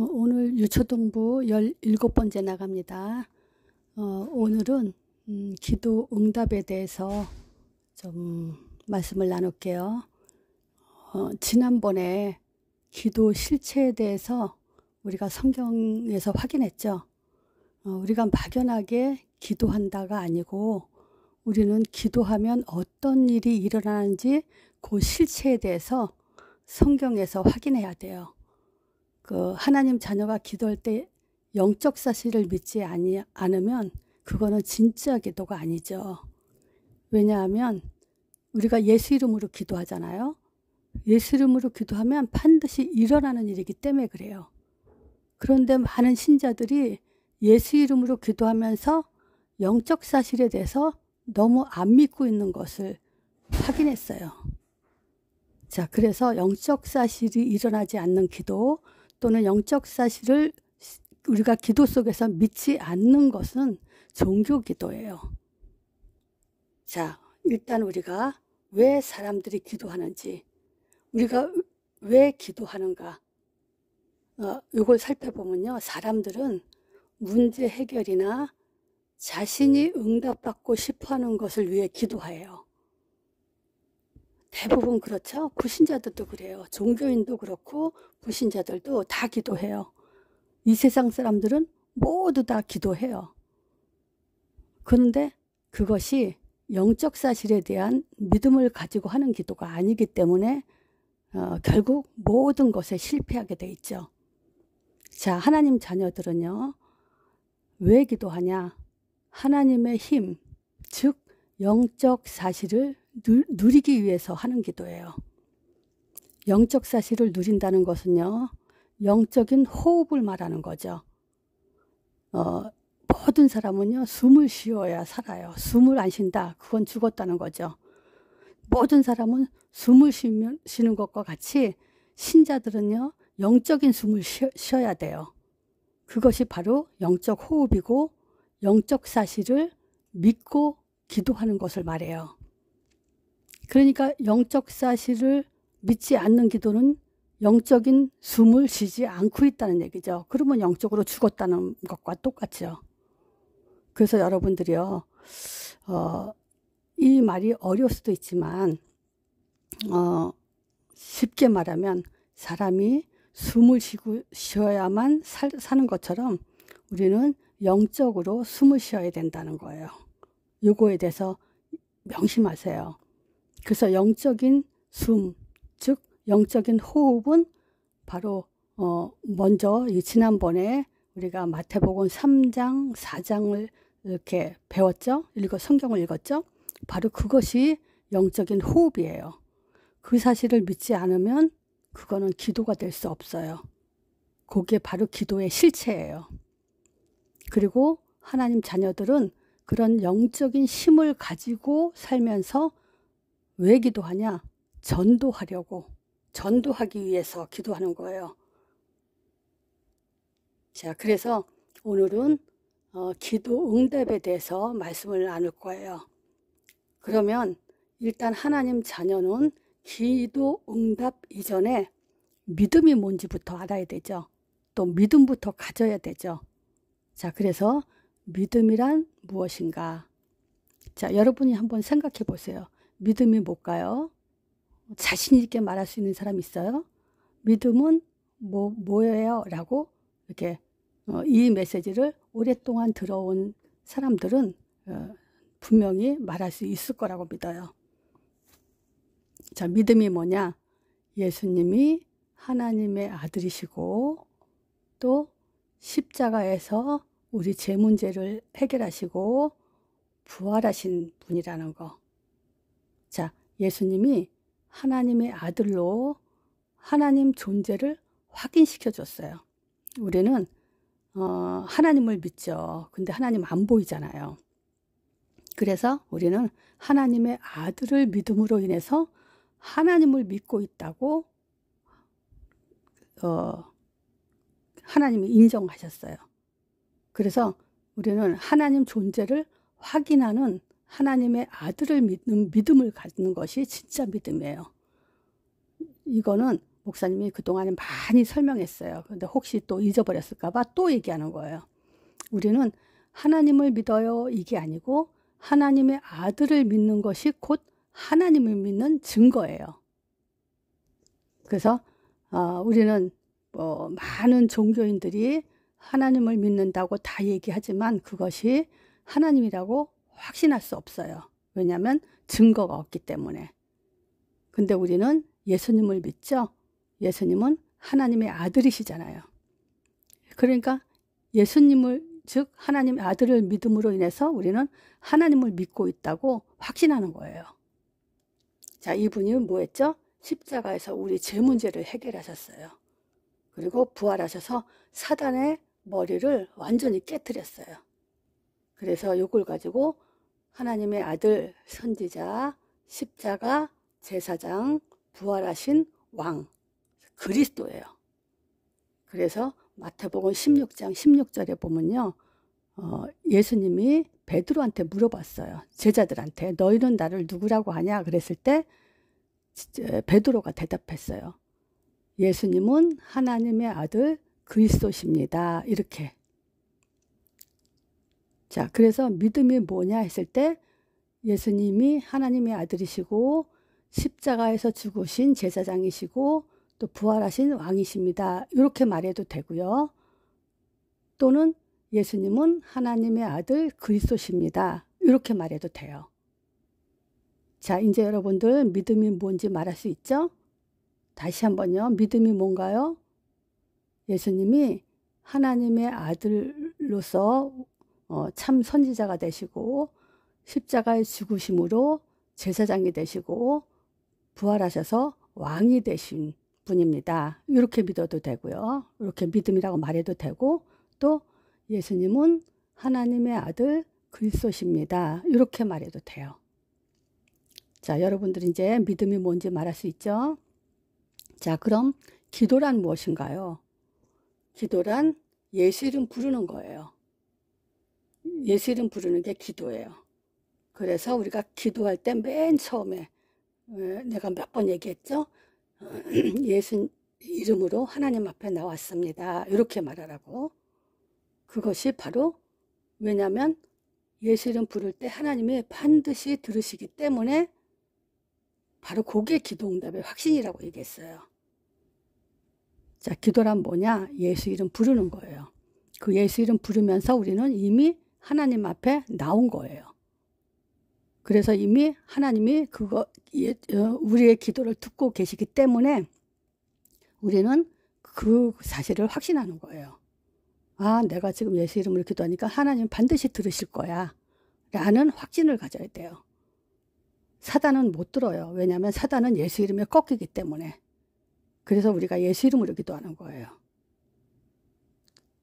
어, 오늘 유초동부 17번째 나갑니다. 어, 오늘은 음, 기도 응답에 대해서 좀 말씀을 나눌게요. 어, 지난번에 기도 실체에 대해서 우리가 성경에서 확인했죠. 어, 우리가 막연하게 기도한다가 아니고 우리는 기도하면 어떤 일이 일어나는지 그 실체에 대해서 성경에서 확인해야 돼요. 그 하나님 자녀가 기도할 때 영적 사실을 믿지 아니, 않으면 그거는 진짜 기도가 아니죠. 왜냐하면 우리가 예수 이름으로 기도하잖아요. 예수 이름으로 기도하면 반드시 일어나는 일이기 때문에 그래요. 그런데 많은 신자들이 예수 이름으로 기도하면서 영적 사실에 대해서 너무 안 믿고 있는 것을 확인했어요. 자, 그래서 영적 사실이 일어나지 않는 기도, 또는 영적 사실을 우리가 기도 속에서 믿지 않는 것은 종교 기도예요. 자, 일단 우리가 왜 사람들이 기도하는지, 우리가 왜 기도하는가, 어, 이걸 살펴보면요. 사람들은 문제 해결이나 자신이 응답받고 싶어 하는 것을 위해 기도해요. 대부분 그렇죠. 불신자들도 그래요. 종교인도 그렇고 불신자들도 다 기도해요. 이 세상 사람들은 모두 다 기도해요. 그런데 그것이 영적 사실에 대한 믿음을 가지고 하는 기도가 아니기 때문에 어, 결국 모든 것에 실패하게 돼 있죠. 자, 하나님 자녀들은요. 왜 기도하냐? 하나님의 힘, 즉 영적 사실을 누, 리기 위해서 하는 기도예요. 영적 사실을 누린다는 것은요, 영적인 호흡을 말하는 거죠. 어, 모든 사람은요, 숨을 쉬어야 살아요. 숨을 안 쉰다. 그건 죽었다는 거죠. 모든 사람은 숨을 쉬면, 쉬는 것과 같이 신자들은요, 영적인 숨을 쉬, 쉬어야 돼요. 그것이 바로 영적 호흡이고, 영적 사실을 믿고 기도하는 것을 말해요. 그러니까 영적 사실을 믿지 않는 기도는 영적인 숨을 쉬지 않고 있다는 얘기죠. 그러면 영적으로 죽었다는 것과 똑같죠. 그래서 여러분들이요, 어, 이 말이 어려울 수도 있지만, 어, 쉽게 말하면 사람이 숨을 쉬고 쉬어야만 살, 사는 것처럼 우리는 영적으로 숨을 쉬어야 된다는 거예요. 요거에 대해서 명심하세요. 그래서 영적인 숨, 즉 영적인 호흡은 바로 어 먼저 이 지난번에 우리가 마태복음 3장, 4장을 이렇게 배웠죠. 읽어 성경을 읽었죠. 바로 그것이 영적인 호흡이에요. 그 사실을 믿지 않으면 그거는 기도가 될 수 없어요. 그게 바로 기도의 실체예요. 그리고 하나님 자녀들은 그런 영적인 힘을 가지고 살면서 왜 기도하냐? 전도하려고, 전도하기 위해서 기도하는 거예요. 자, 그래서 오늘은 어, 기도 응답에 대해서 말씀을 나눌 거예요. 그러면 일단 하나님 자녀는 기도 응답 이전에 믿음이 뭔지부터 알아야 되죠. 또 믿음부터 가져야 되죠. 자, 그래서 믿음이란 무엇인가? 자, 여러분이 한번 생각해 보세요. 믿음이 뭘까요? 자신 있게 말할 수 있는 사람 있어요? 믿음은 뭐 뭐예요?라고 이렇게 어, 이 메시지를 오랫동안 들어온 사람들은 어, 분명히 말할 수 있을 거라고 믿어요. 자, 믿음이 뭐냐? 예수님이 하나님의 아들이시고 또 십자가에서 우리 제 문제를 해결하시고 부활하신 분이라는 거. 자, 예수님이 하나님의 아들로 하나님 존재를 확인시켜 줬어요. 우리는 어, 하나님을 믿죠. 근데 하나님 안 보이잖아요. 그래서 우리는 하나님의 아들을 믿음으로 인해서 하나님을 믿고 있다고 어, 하나님이 인정하셨어요. 그래서 우리는 하나님 존재를 확인하는 하나님의 아들을 믿는 믿음을 갖는 것이 진짜 믿음이에요. 이거는 목사님이 그동안에 많이 설명했어요. 근데 혹시 또 잊어버렸을까봐 또 얘기하는 거예요. 우리는 하나님을 믿어요. 이게 아니고 하나님의 아들을 믿는 것이 곧 하나님을 믿는 증거예요. 그래서 어, 우리는 뭐 많은 종교인들이 하나님을 믿는다고 다 얘기하지만 그것이 하나님이라고 확신할 수 없어요. 왜냐하면 증거가 없기 때문에. 근데 우리는 예수님을 믿죠? 예수님은 하나님의 아들이시잖아요. 그러니까 예수님을 즉 하나님의 아들을 믿음으로 인해서 우리는 하나님을 믿고 있다고 확신하는 거예요. 자, 이분이 뭐 했죠? 십자가에서 우리 죄 문제를 해결하셨어요. 그리고 부활하셔서 사단의 머리를 완전히 깨뜨렸어요. 그래서 이걸 가지고 하나님의 아들 선지자 십자가 제사장 부활하신 왕 그리스도예요. 그래서 마태복음 16장 16절에 보면요. 어, 예수님이 베드로한테 물어봤어요. 제자들한테 너희는 나를 누구라고 하냐 그랬을 때 베드로가 대답했어요. 예수님은 하나님의 아들 그리스도십니다. 이렇게 자, 그래서 믿음이 뭐냐 했을 때 예수님이 하나님의 아들이시고 십자가에서 죽으신 제사장이시고 또 부활하신 왕이십니다. 이렇게 말해도 되고요. 또는 예수님은 하나님의 아들 그리스도십니다. 이렇게 말해도 돼요. 자, 이제 여러분들 믿음이 뭔지 말할 수 있죠? 다시 한번요. 믿음이 뭔가요? 예수님이 하나님의 아들로서 어, 참 선지자가 되시고 십자가의 죽으심으로 제사장이 되시고 부활하셔서 왕이 되신 분입니다. 이렇게 믿어도 되고요. 이렇게 믿음이라고 말해도 되고 또 예수님은 하나님의 아들 그리스도십니다. 이렇게 말해도 돼요. 자, 여러분들 이제 믿음이 뭔지 말할 수 있죠? 자, 그럼 기도란 무엇인가요? 기도란 예수 이름 부르는 거예요. 예수 이름 부르는 게 기도예요. 그래서 우리가 기도할 때 맨 처음에 어, 내가 몇 번 얘기했죠? 어, 예수 이름으로 하나님 앞에 나왔습니다. 이렇게 말하라고. 그것이 바로 왜냐하면 예수 이름 부를 때 하나님이 반드시 들으시기 때문에 바로 그게 기도 응답의 확신이라고 얘기했어요. 자, 기도란 뭐냐? 예수 이름 부르는 거예요. 그 예수 이름 부르면서 우리는 이미 하나님 앞에 나온 거예요. 그래서 이미 하나님이 그거 어, 우리의 기도를 듣고 계시기 때문에 우리는 그 사실을 확신하는 거예요. 아, 내가 지금 예수 이름으로 기도하니까 하나님 반드시 들으실 거야. 라는 확신을 가져야 돼요. 사단은 못 들어요. 왜냐하면 사단은 예수 이름에 꺾이기 때문에. 그래서 우리가 예수 이름으로 기도하는 거예요.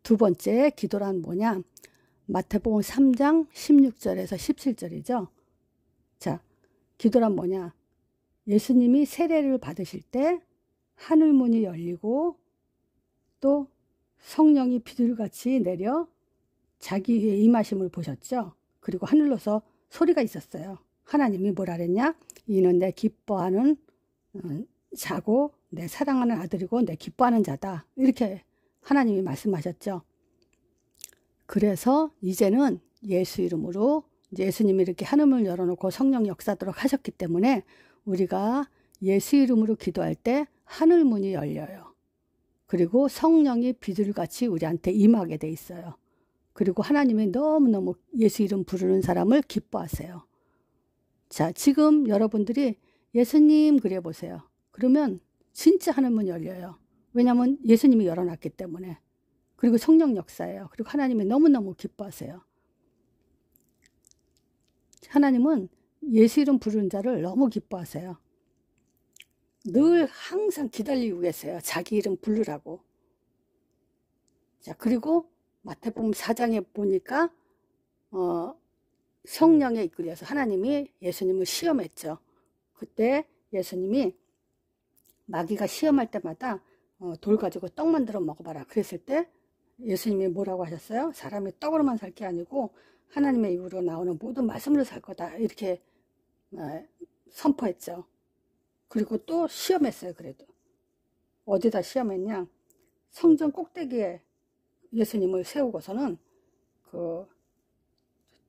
두 번째 기도란 뭐냐? 마태복음 3장 16절에서 17절이죠. 자, 기도란 뭐냐? 예수님이 세례를 받으실 때 하늘 문이 열리고 또 성령이 비둘같이 내려 자기 위에 임하심을 보셨죠. 그리고 하늘로서 소리가 있었어요. 하나님이 뭐라 그냐 이는 내 기뻐하는 어, 자고 내 사랑하는 아들이고 내 기뻐하는 자다. 이렇게 하나님이 말씀하셨죠. 그래서 이제는 예수 이름으로 예수님이 이렇게 하늘을 열어놓고 성령 역사도록 하셨기 때문에 우리가 예수 이름으로 기도할 때 하늘 문이 열려요. 그리고 성령이 비둘같이 우리한테 임하게 돼 있어요. 그리고 하나님이 너무너무 예수 이름 부르는 사람을 기뻐하세요. 자, 지금 여러분들이 예수님 그래 보세요. 그러면 진짜 하늘 문 열려요. 왜냐하면 예수님이 열어놨기 때문에. 그리고 성령 역사예요. 그리고 하나님이 너무너무 기뻐하세요. 하나님은 예수 이름 부르는 자를 너무 기뻐하세요. 늘 항상 기다리고 계세요. 자기 이름 부르라고. 자, 그리고 마태복음 4장에 보니까 어, 성령에 이끌려서 하나님이 예수님을 시험했죠. 그때 예수님이 마귀가 시험할 때마다 어, 돌 가지고 떡 만들어 먹어봐라. 그랬을 때 예수님이 뭐라고 하셨어요? 사람이 떡으로만 살 게 아니고 하나님의 입으로 나오는 모든 말씀으로 살 거다 이렇게 어, 선포했죠. 그리고 또 시험했어요. 그래도 어디다 시험했냐? 성전 꼭대기에 예수님을 세우고서는 그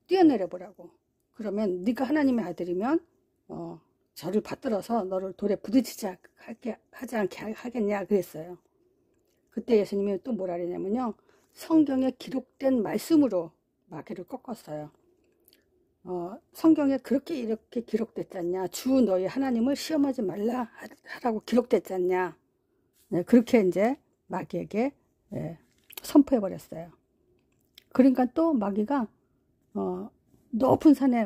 뛰어내려 보라고. 그러면 네가 하나님의 아들이면 어, 저를 받들어서 너를 돌에 부딪히지 않게 하지 않게 하겠냐 그랬어요. 그때 예수님이 또 뭐라 그러냐면요. 성경에 기록된 말씀으로 마귀를 꺾었어요. 어, 성경에 그렇게 이렇게 기록됐잖냐. 주 너희 하나님을 시험하지 말라 하라고 기록됐잖냐. 네, 그렇게 이제 마귀에게 네, 선포해버렸어요. 그러니까 또 마귀가 어, 높은 산에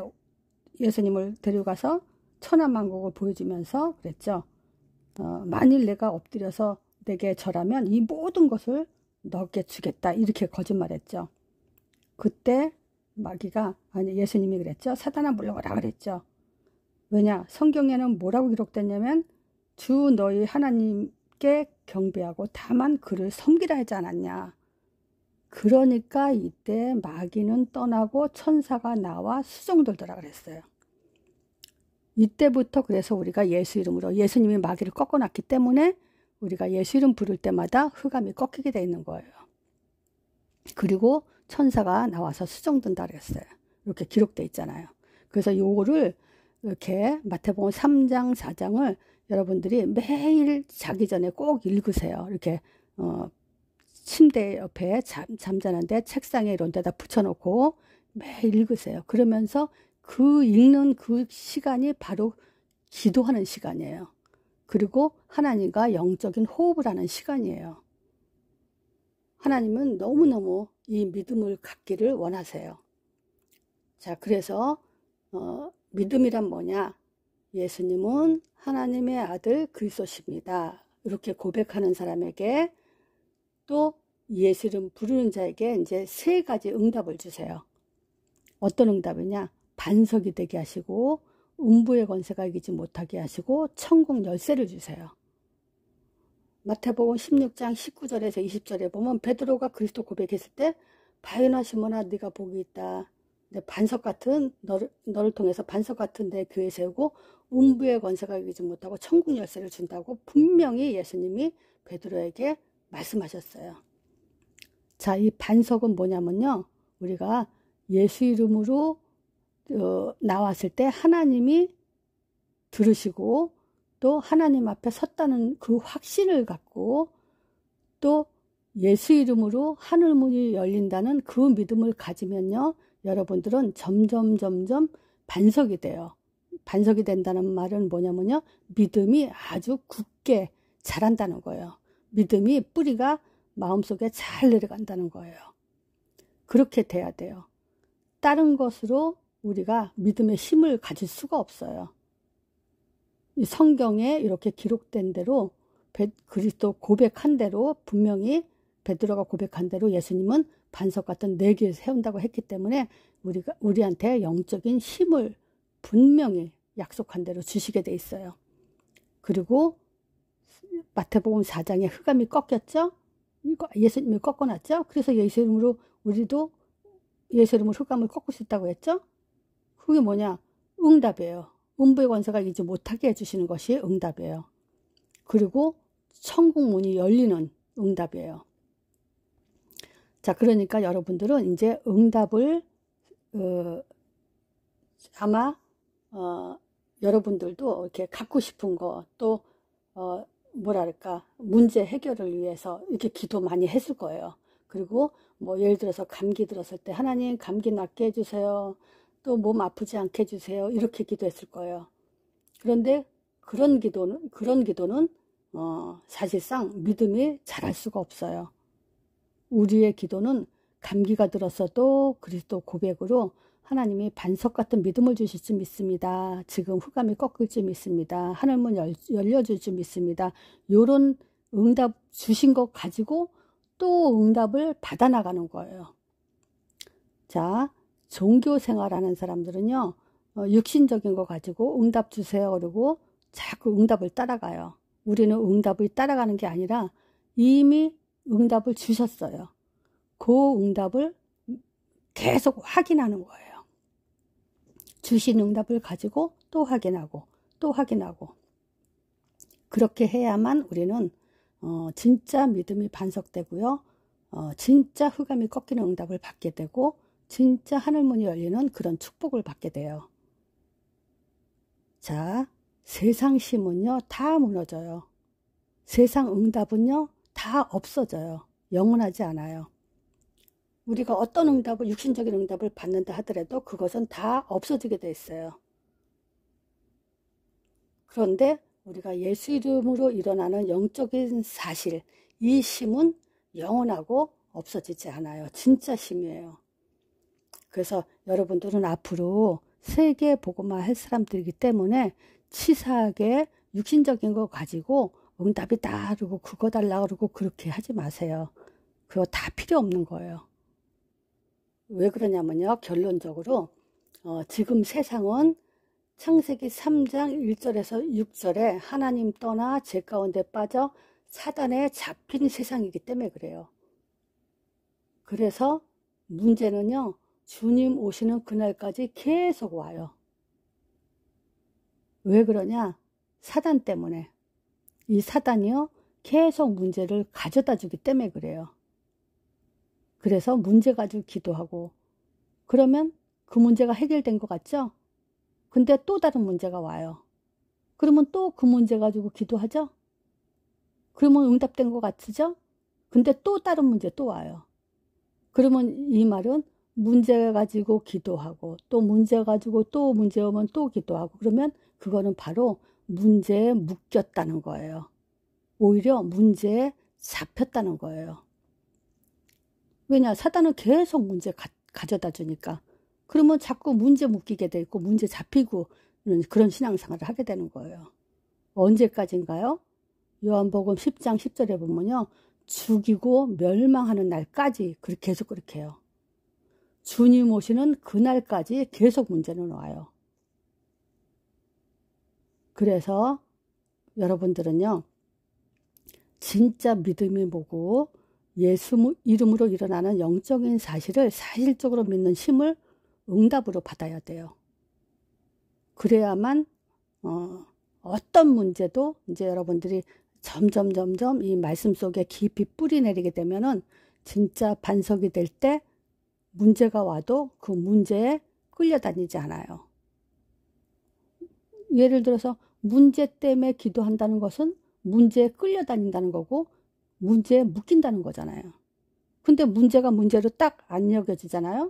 예수님을 데려가서 천하만국을 보여주면서 그랬죠. 어, 만일 내가 엎드려서 내게 절하면 이 모든 것을 너게 주겠다 이렇게 거짓말했죠. 그때 마귀가 아니 예수님이 그랬죠. 사단아 물러가라 그랬죠. 왜냐 성경에는 뭐라고 기록됐냐면 주 너희 하나님께 경배하고 다만 그를 섬기라 하지 않았냐. 그러니까 이때 마귀는 떠나고 천사가 나와 수종돌더라 그랬어요. 이때부터 그래서 우리가 예수 이름으로 예수님이 마귀를 꺾어놨기 때문에 우리가 예수이름 부를 때마다 흑암이 꺾이게 돼 있는 거예요. 그리고 천사가 나와서 수정된다 그랬어요. 이렇게 기록돼 있잖아요. 그래서 요거를 이렇게 마태복음 3장, 4장을 여러분들이 매일 자기 전에 꼭 읽으세요. 이렇게 어, 침대 옆에 잠, 잠자는데 책상에 이런 데다 붙여놓고 매일 읽으세요. 그러면서 그 읽는 그 시간이 바로 기도하는 시간이에요. 그리고 하나님과 영적인 호흡을 하는 시간이에요. 하나님은 너무너무 이 믿음을 갖기를 원하세요. 자, 그래서 어, 믿음이란 뭐냐? 예수님은 하나님의 아들 그리스도십니다. 이렇게 고백하는 사람에게 또 예수 이름 부르는 자에게 이제 세 가지 응답을 주세요. 어떤 응답이냐? 반석이 되게 하시고 음부의 권세가 이기지 못하게 하시고 천국 열쇠를 주세요. 마태복음 16장 19절에서 20절에 보면 베드로가 그리스도 고백했을 때 바요나 시모나 네가 복이 있다. 내 반석 같은 너를, 너를 통해서 반석 같은 내 교회 세우고 음부의 권세가 이기지 못하고 천국 열쇠를 준다고 분명히 예수님이 베드로에게 말씀하셨어요. 자, 이 반석은 뭐냐면요. 우리가 예수 이름으로 어, 나왔을 때 하나님이 들으시고 또 하나님 앞에 섰다는 그 확신을 갖고 또 예수 이름으로 하늘 문이 열린다는 그 믿음을 가지면요 여러분들은 점점 점점 반석이 돼요. 반석이 된다는 말은 뭐냐면요 믿음이 아주 굳게 자란다는 거예요. 믿음이 뿌리가 마음속에 잘 내려간다는 거예요. 그렇게 돼야 돼요. 다른 것으로 우리가 믿음의 힘을 가질 수가 없어요. 이 성경에 이렇게 기록된 대로 그리스도 고백한 대로 분명히 베드로가 고백한 대로 예수님은 반석 같은 네 개를 세운다고 했기 때문에 우리가 우리한테 영적인 힘을 분명히 약속한 대로 주시게 돼 있어요. 그리고 마태복음 4장에 흑암이 꺾였죠. 예수님을 꺾어놨죠. 그래서 예수 이름으로 우리도 예수 이름으로 흑암을 꺾을 수 있다고 했죠. 그게 뭐냐? 응답이에요. 음부의 권세가 이지 못하게 해주시는 것이 응답이에요. 그리고 천국문이 열리는 응답이에요. 자, 그러니까 여러분들은 이제 응답을 어, 아마 어, 여러분들도 이렇게 갖고 싶은 거또 어, 뭐랄까 문제 해결을 위해서 이렇게 기도 많이 했을 거예요. 그리고 뭐 예를 들어서 감기 들었을 때 하나님 감기 낫게 해주세요. 또몸 아프지 않게 해주세요. 이렇게 기도했을 거예요. 그런데 그런 기도는, 그런 기도는, 어, 사실상 믿음이 자랄 수가 없어요. 우리의 기도는 감기가 들었어도 그리스도 고백으로 하나님이 반석 같은 믿음을 주실 줄 믿습니다. 지금 후감이 꺾일 줄 믿습니다. 하늘문 열, 열려줄 줄 믿습니다. 요런 응답 주신 것 가지고 또 응답을 받아 나가는 거예요. 자, 종교 생활하는 사람들은요 어, 육신적인 거 가지고 응답 주세요 그러고 자꾸 응답을 따라가요. 우리는 응답을 따라가는 게 아니라 이미 응답을 주셨어요. 그 응답을 계속 확인하는 거예요. 주신 응답을 가지고 또 확인하고 또 확인하고 그렇게 해야만 우리는 어, 진짜 믿음이 반석되고요. 어, 진짜 흑암이 꺾이는 응답을 받게 되고 진짜 하늘문이 열리는 그런 축복을 받게 돼요. 자, 세상심은요, 다 무너져요. 세상 응답은요, 다 없어져요. 영원하지 않아요. 우리가 어떤 응답을, 육신적인 응답을 받는다 하더라도 그것은 다 없어지게 돼 있어요. 그런데 우리가 예수 이름으로 일어나는 영적인 사실, 이 심은 영원하고 없어지지 않아요. 진짜 심이에요. 그래서 여러분들은 앞으로 세계 보고만 할 사람들이기 때문에 치사하게 육신적인 거 가지고 응답이 따르고 그거 달라 그러고 그렇게 하지 마세요. 그거 다 필요 없는 거예요. 왜 그러냐면요. 결론적으로 어, 지금 세상은 창세기 3장 1절에서 6절에 하나님 떠나 제 가운데 빠져 사단에 잡힌 세상이기 때문에 그래요. 그래서 문제는요. 주님 오시는 그날까지 계속 와요. 왜 그러냐? 사단 때문에. 이 사단이요. 계속 문제를 가져다 주기 때문에 그래요. 그래서 문제 가지고 기도하고 그러면 그 문제가 해결된 것 같죠? 근데 또 다른 문제가 와요. 그러면 또 그 문제 가지고 기도하죠? 그러면 응답된 것 같으죠? 근데 또 다른 문제 또 와요. 그러면 이 말은 문제 가지고 기도하고 또 문제 가지고 또 문제 오면 또 기도하고 그러면 그거는 바로 문제에 묶였다는 거예요. 오히려 문제에 잡혔다는 거예요. 왜냐 사단은 계속 문제 가, 져다 주니까 그러면 자꾸 문제 묶이게 되고 문제 잡히고 그런 신앙생활을 하게 되는 거예요. 언제까지인가요? 요한복음 10장 10절에 보면요. 죽이고 멸망하는 날까지 그렇게 계속 그렇게 해요. 주님 오시는 그날까지 계속 문제는 와요. 그래서 여러분들은요. 진짜 믿음이 뭐고 예수 이름으로 일어나는 영적인 사실을 사실적으로 믿는 힘을 응답으로 받아야 돼요. 그래야만 어, 어떤 문제도 이제 여러분들이 점점 점점 이 말씀 속에 깊이 뿌리 내리게 되면은 진짜 반석이 될때 문제가 와도 그 문제에 끌려다니지 않아요. 예를 들어서 문제 때문에 기도한다는 것은 문제에 끌려다닌다는 거고 문제에 묶인다는 거잖아요. 근데 문제가 문제로 딱 안 여겨지잖아요.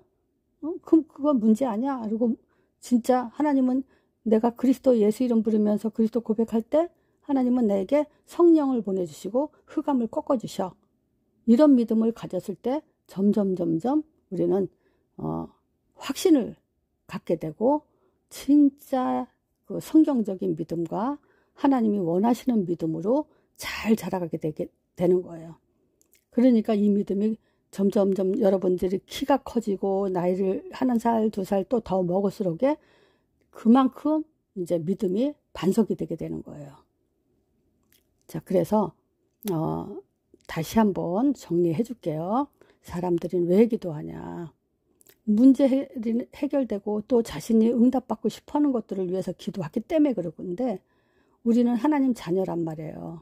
어? 그럼 그건 문제 아니야. 그리고 진짜 하나님은 내가 그리스도 예수 이름 부르면서 그리스도 고백할 때 하나님은 내게 성령을 보내주시고 흑암을 꺾어주셔. 이런 믿음을 가졌을 때 점점 점점 우리는 어, 확신을 갖게 되고 진짜 그 성경적인 믿음과 하나님이 원하시는 믿음으로 잘 자라가게 되게, 되는 거예요. 그러니까 이 믿음이 점점점 여러분들이 키가 커지고 나이를 하는 살, 두 살 또 더 먹을수록에 그만큼 이제 믿음이 반석이 되게 되는 거예요. 자, 그래서, 어, 다시 한번 정리해 줄게요. 사람들은 왜 기도하냐. 문제 해결되고 또 자신이 응답받고 싶어 하는 것들을 위해서 기도하기 때문에 그러는데 우리는 하나님 자녀란 말이에요.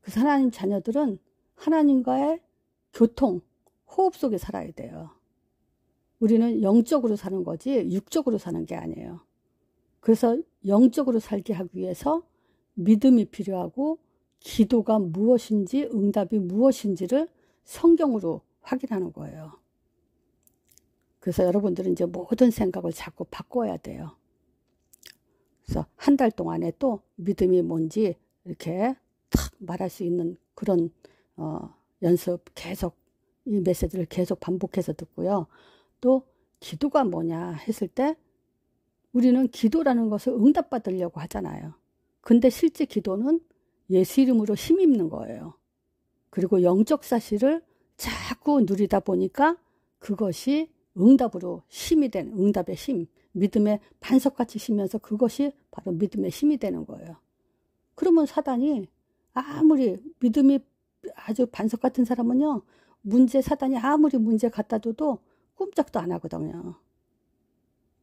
그 하나님 자녀들은 하나님과의 교통, 호흡 속에 살아야 돼요. 우리는 영적으로 사는 거지 육적으로 사는 게 아니에요. 그래서 영적으로 살게 하기 위해서 믿음이 필요하고 기도가 무엇인지 응답이 무엇인지를 성경으로 확인하는 거예요. 그래서 여러분들은 이제 모든 생각을 자꾸 바꿔야 돼요. 그래서 한 달 동안에 또 믿음이 뭔지 이렇게 탁 말할 수 있는 그런 어, 연습 계속 이 메시지를 계속 반복해서 듣고요. 또 기도가 뭐냐 했을 때 우리는 기도라는 것을 응답받으려고 하잖아요. 근데 실제 기도는 예수 이름으로 힘입는 거예요. 그리고 영적 사실을 자꾸 누리다 보니까 그것이 응답으로 힘이 된 응답의 힘, 믿음의 반석같이 쉬면서 그것이 바로 믿음의 힘이 되는 거예요. 그러면 사단이 아무리 믿음이 아주 반석 같은 사람은요, 문제 사단이 아무리 문제 갖다 줘도 꼼짝도 안 하거든요.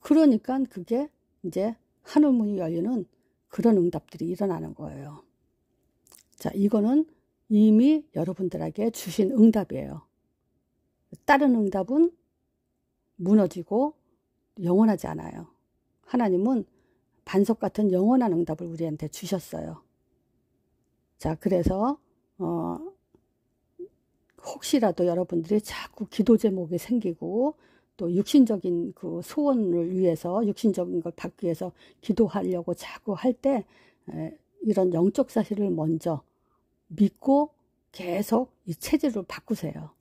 그러니까 그게 이제 하늘 문이 열리는 그런 응답들이 일어나는 거예요. 자, 이거는 이미 여러분들에게 주신 응답이에요. 다른 응답은 무너지고 영원하지 않아요. 하나님은 반석 같은 영원한 응답을 우리한테 주셨어요. 자, 그래서, 어, 혹시라도 여러분들이 자꾸 기도 제목이 생기고 또 육신적인 그 소원을 위해서 육신적인 걸 받기 위해서 기도하려고 자꾸 할 때 이런 영적 사실을 먼저 믿고 계속 이 체질을 바꾸세요.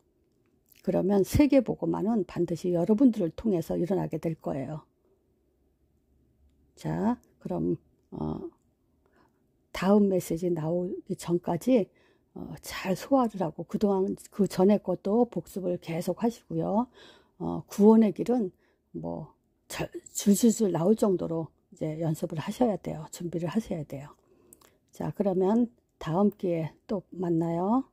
그러면 세계보고만은 반드시 여러분들을 통해서 일어나게 될 거예요. 자, 그럼 어, 다음 메시지 나오기 전까지 어, 잘 소화를 하고 그동안 그 전에 것도 복습을 계속 하시고요. 어, 구원의 길은 뭐 줄줄줄 나올 정도로 이제 연습을 하셔야 돼요. 준비를 하셔야 돼요. 자, 그러면 다음 기회에 또 만나요.